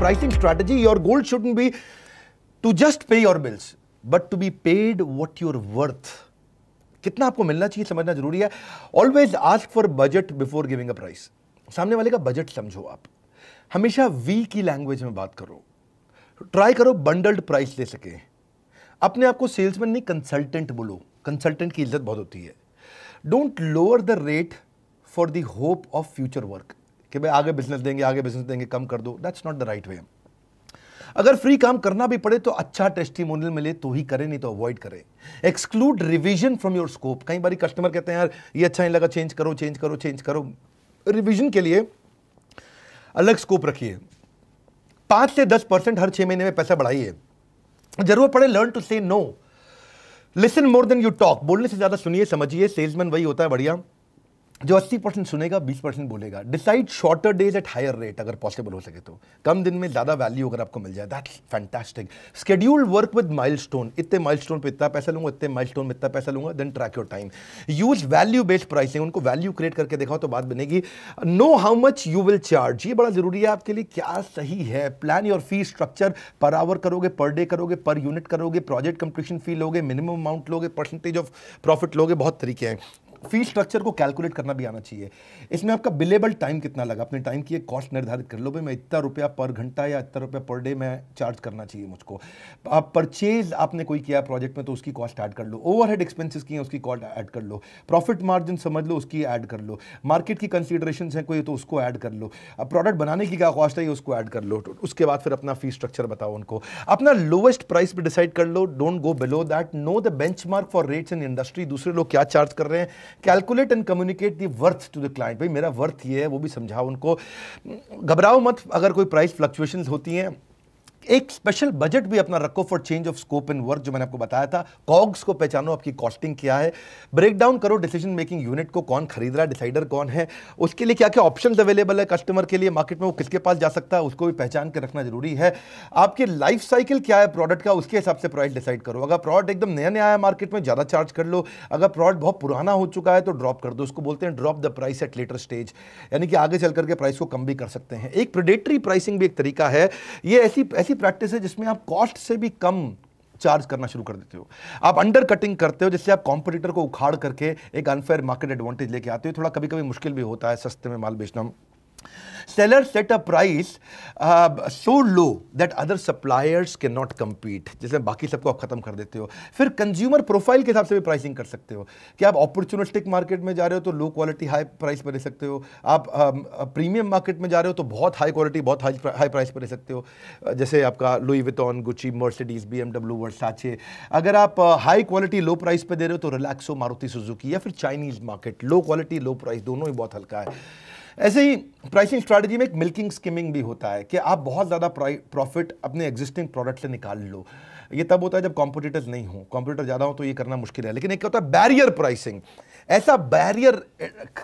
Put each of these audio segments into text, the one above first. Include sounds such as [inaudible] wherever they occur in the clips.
pricing strategy, your goal shouldn't be to just pay your bills, but to be paid what you're worth. कितना आपको मिलना चाहिए समझना जरूरी है always ask for budget before giving a price सामने वाले का बजट समझो आप हमेशा वी की लैंग्वेज में बात करो ट्राई करो बंडल्ड प्राइस ले सके अपने आप को सेल्समैन नहीं कंसल्टेंट बोलो कंसल्टेंट की इज्जत बहुत होती है don't lower the rate for the hope of future work कि भाई आगे बिजनेस देंगे आगे बिजनेस देंगे कम कर दो that's not the right way अगर फ्री काम करना भी पड़े तो अच्छा टेस्टिमोनियल मिले तो ही करें नहीं तो अवॉइड करें exclude revision from your scope कई बार कस्टमर कहते हैं यार ये अच्छा नहीं लगा चेंज करो चेंज करो चेंज करो रिविजन के लिए अलग स्कोप रखिए पांच से दस परसेंट हर छह महीने में पैसा बढ़ाइए जरूरत पड़े learn to say no listen more than you talk बोलने से ज़्यादा सुनिए समझिए सेल्समैन वही होता है बढ़िया जो 80 परसेंट सुनेगा 20 परसेंट बोलेगा decide shorter days at higher rate अगर पॉसिबल हो सके तो कम दिन में ज़्यादा वैल्यू अगर आपको मिल जाए that's fantastic schedule work with milestone इतने माइलस्टोन पे इतना पैसा लूंगा इतने माइलस्टोन में इतना पैसा लूंगा then track your time use value based pricing उनको वैल्यू क्रिएट करके देखा तो बात बनेगी know how much you will charge ये बड़ा ज़रूरी है आपके लिए क्या सही है plan your fee structure per hour करोगे पर डे करोगे पर यूनिट करोगे प्रोजेक्ट कंप्लीशन फी लोगे मिनिमम अमाउंट लोगे परसेंटेज ऑफ प्रॉफिट लोगे बहुत तरीके हैं फी स्ट्रक्चर को कैलकुलेट करना भी आना चाहिए इसमें आपका बिलेबल टाइम कितना लगा अपने टाइम की एक कॉस्ट निर्धारित कर लो भाई मैं इतना रुपया पर घंटा या इतना रुपया पर डे मैं चार्ज करना चाहिए मुझको आप परचेज आपने कोई किया प्रोजेक्ट में तो उसकी कॉस्ट ऐड कर लो ओवरहेड एक्सपेंसेस की हैं उसकी कॉस्ट ऐड कर लो प्रॉफिट मार्जिन समझ लो उसकी ऐड कर लो मार्केट की कंसिडरेशन है कोई तो उसको ऐड कर लो अब प्रोडक्ट बनाने की क्या कॉस्ट है ये उसको ऐड कर लो तो उसके बाद फिर अपना फी स्ट्रक्चर बताओ उनको अपना लोवेस्ट प्राइस भी डिसाइड कर लो don't go below that know the benchmark rates in industry दूसरे लोग क्या चार्ज कर रहे हैं calculate and communicate the worth to the client भाई मेरा वर्थ ये है वो भी समझाओ उनको घबराओ मत अगर कोई प्राइस फ्लक्चुएशंस होती हैं एक स्पेशल बजट भी अपना रखो for change of scope and work जो मैंने आपको बताया था कॉग्स को पहचानो आपकी कॉस्टिंग क्या है ब्रेक डाउन करो डिसीजन मेकिंग यूनिट को कौन खरीद रहा है डिसाइडर कौन है उसके लिए क्या क्या ऑप्शन अवेलेबल है कस्टमर के लिए मार्केट में वो किसके पास जा सकता है उसको भी पहचान के रखना जरूरी है आपकी लाइफ साइकिल क्या है प्रोडक्ट का उसके हिसाब से प्राइस डिसाइड करो अगर प्रोडक्ट एकदम नया नया है मार्केट में ज़्यादा चार्ज कर लो अगर प्रोडक्ट बहुत पुराना हो चुका है तो ड्रॉप कर दो उसको बोलते हैं drop the price at later stage यानी कि आगे चल करके प्राइस को कम भी कर सकते हैं एक प्रोडेटरी प्राइसिंग भी एक तरीका है ये ऐसी ऐसी ऐसी प्रैक्टिस है जिसमें आप कॉस्ट से भी कम चार्ज करना शुरू कर देते हो आप अंडर कटिंग करते हो जिससे आप कॉम्पिटिटर को उखाड़ करके एक अनफेयर मार्केट एडवांटेज लेके आते हो थोड़ा कभी कभी मुश्किल भी होता है सस्ते में माल बेचना seller set a price so low that other suppliers suppliers not compete जैसे बाकी सबको आप ख़त्म कर देते हो फिर कंज्यूमर प्रोफाइल के हिसाब से भी प्राइसिंग कर सकते हो कि आप अपॉर्चुनिस्टिक मार्केट में जा रहे हो तो लो क्वालिटी हाई प्राइस पर ले सकते हो आप प्रीमियम um, मार्केट uh, में जा रहे हो तो बहुत हाई क्वालिटी बहुत हाई हाई प्राइस पर ले सकते हो uh, जैसे आपका Louis Vuitton Gucci Mercedes B M W Versace अगर आप हाई क्वालिटी लो प्राइस पर दे रहे हो तो रिलैक्सो मारुति सुजुकी या फिर Chinese market low quality low price दोनों ही बहुत हल्का है ऐसे ही प्राइसिंग स्ट्रैटेजी में एक मिल्किंग स्कीमिंग भी होता है कि आप बहुत ज़्यादा प्रॉफिट अपने एग्जिस्टिंग प्रोडक्ट से निकाल लो ये तब होता है जब कॉम्पिटिटर्स नहीं हो कॉम्पिटिटर ज़्यादा हो तो ये करना मुश्किल है लेकिन एक होता है बैरियर प्राइसिंग ऐसा बैरियर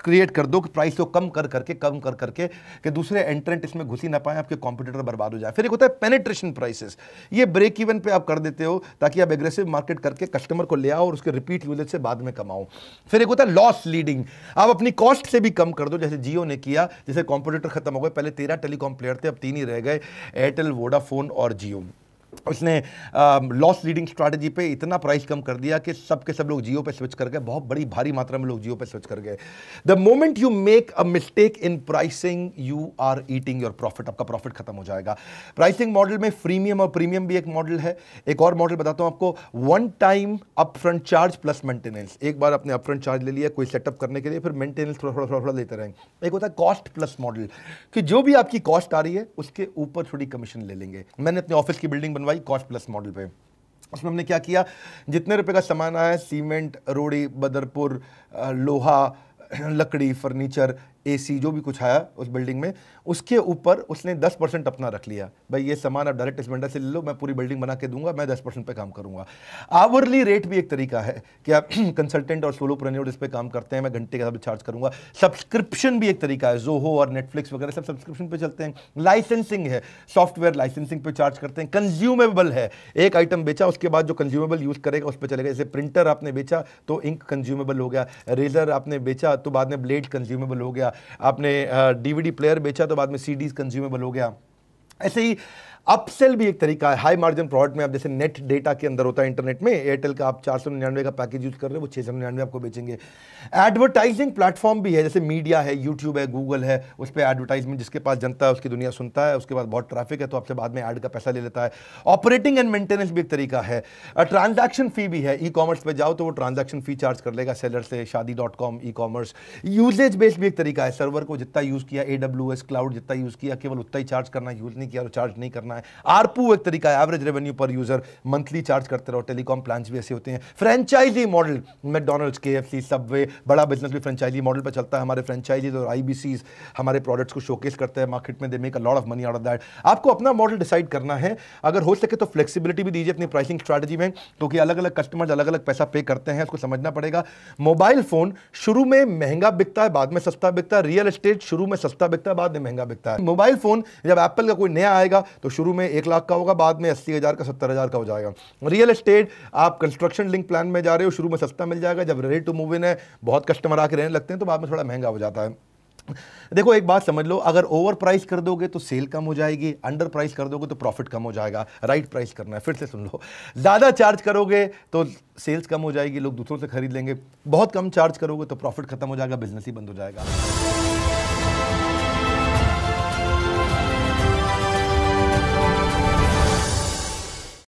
क्रिएट कर दो कि प्राइस को कम कर करके कम कर करके कि दूसरे एंट्रेंट इसमें घुसी ना पाए आपके कॉम्पिटिटर बर्बाद हो जाए फिर एक होता है पेनिट्रेशन प्राइसेस ये ब्रेक इवन पे आप कर देते हो ताकि आप एग्रेसिव मार्केट करके कस्टमर को ले आओ और उसके रिपीट यूजेज से बाद में कमाओ फिर एक होता है लॉस लीडिंग आप अपनी कॉस्ट से भी कम कर दो जैसे जियो ने किया जैसे कॉम्पिटिटर खत्म हो गए पहले तेरह टेलीकॉम प्लेयर थे अब तीन ही रह गए एयरटेल वोडाफोन और जियो उसने लॉस लीडिंग स्ट्रैटेजी पे इतना प्राइस कम कर दिया कि सब के सब लोग जियो पे स्विच कर गए बहुत बड़ी भारी मात्रा में लोग जियो पे स्विच कर गए the moment you make a mistake in pricing you are eating your profit आपका प्रॉफिट खत्म हो जाएगा प्राइसिंग मॉडल में फ्रीमियम और प्रीमियम भी एक मॉडल है एक और मॉडल बताता हूँ आपको one time up front charge plus maintenance एक बार आपने अपफ्रंट चार्ज ले लिया कोई सेटअप करने के लिए फिर मेंटेनेंस थोड़ा थोड़ा थोड़ा थोड़ा लेते रहेंगे एक होता है कॉस्ट प्लस मॉडल कि जो भी आपकी कॉस्ट आ रही है उसके ऊपर थोड़ी कमीशन ले लेंगे मैंने अपने ऑफिस की बिल्डिंग बनवा वाई कॉस्ट प्लस मॉडल पे उसमें हमने क्या किया जितने रुपए का सामान आया सीमेंट रोड़ी बदरपुर लोहा लकड़ी फर्नीचर ए जो भी कुछ आया उस बिल्डिंग में उसके ऊपर उसने 10 परसेंट अपना रख लिया भाई ये सामान आप डायरेक्ट इस वेंडर से ले लो मैं पूरी बिल्डिंग बना के दूंगा मैं 10 परसेंट पर काम करूंगा आवरली रेट भी एक तरीका है कि आप कंसल्टेंट [clears throat] और सोलो प्रेन्योर इस पर काम करते हैं मैं घंटे के हिसाब से चार्ज करूंगा सब्सक्रिप्शन भी एक तरीका है जोहो और नेटफ्लिक्स वगैरह सब सब्सक्रिप्शन पर चलते हैं लाइसेंसिंग है सॉफ्टवेयर लाइसेंसिंग पर चार्ज करते हैं कंज्यूमेबल है एक आइटम बेचा उसके बाद जो कंज्यूमेबल यूज़ करेगा उस पर चलेगा जैसे प्रिंटर आपने बेचा तो इंक कंज्यूमेबल हो गया रेजर आपने बेचा तो बाद में ब्लेड कंज्यूमेबल हो गया आपने डीवीडी प्लेयर बेचा तो बाद में सीडीज कंज्यूमेबल हो गया ऐसे ही अपसेल भी एक तरीका है हाई मार्जिन प्रोडक्ट में आप जैसे नेट डेटा के अंदर होता है इंटरनेट में एयरटेल का आप चार सौ निन्यानवे का पैकेज यूज़ कर रहे हैं वो छः सौ निन्यानवे आपको बेचेंगे एडवर्टाइजिंग प्लेटफॉर्म भी है जैसे मीडिया है यूट्यूब है गूगल है उस पर एडवर्टाइजमेंट जिसके पास जनता है उसकी दुनिया सुनता है उसके पास बहुत ट्रैफिक है तो आपसे बाद में एड का पैसा ले लेता है ऑपरेटिंग एंड मेंटेनेंस भी एक तरीका है ट्रांजेक्शन फ़ी भी है ई कॉमर्स पर जाओ तो वो ट्रांजेक्शन फ़ी चार्ज कर लेगा सेलर से Shaadi dot com e commerce usage based भी एक तरीका है सर्वर को जितना यूज़ किया ए डब्ल्यू एस क्लाउड जितना यूज़ किया केवल उतना ही चार्ज करना यूज़ नहीं किया और तो चार्ज नहीं करना करना है आरपू एक तरीका है average revenue per user monthly charge करते रहो टेलीकॉम प्लान भी ऐसे होते हैं फ्रेंचाइजी मॉडल मैकडोनल्ड्स के एफ सबवे बड़ा बिजनेस भी फ्रेंचाइजी मॉडल पर चलता है हमारे फ्रेंचाइजीज और आई हमारे प्रोडक्ट्स को शोकेस करते हैं मार्केट में they make a lot of money out of that आपको अपना मॉडल डिसाइड करना है अगर हो सके तो फ्लेक्सिबिलिटी भी दीजिए अपनी प्राइसिंग स्ट्रैटेजी में क्योंकि अलग अलग कस्टमर्स अलग अलग पैसा पे करते हैं उसको समझना पड़ेगा मोबाइल फ़ोन शुरू में महंगा बिकता है बाद में सस्ता बिकता है रियल एस्टेट शुरू में सस्ता बिकता है बाद में महंगा बिकता है मोबाइल फ़ोन जब एप्पल का कोई नया आएगा तो शुरू शुरू में एक लाख का होगा बाद में अस्सी हज़ार का सत्तर हज़ार का हो जाएगा रियल एस्टेट आप कंस्ट्रक्शन लिंक प्लान में जा रहे हो शुरू में सस्ता मिल जाएगा जब रेडी टू मूव इन है बहुत कस्टमर आके रहने लगते हैं तो बाद में थोड़ा महंगा हो जाता है देखो एक बात समझ लो अगर ओवर प्राइस कर दोगे तो सेल कम हो जाएगी अंडर प्राइस कर दोगे तो प्रॉफिट कम हो जाएगा राइट प्राइस करना है फिर से सुन लो ज़्यादा चार्ज करोगे तो सेल्स कम हो जाएगी लोग दूसरों से खरीद लेंगे बहुत कम चार्ज करोगे तो प्रॉफिट खत्म हो जाएगा बिजनेस ही बंद हो जाएगा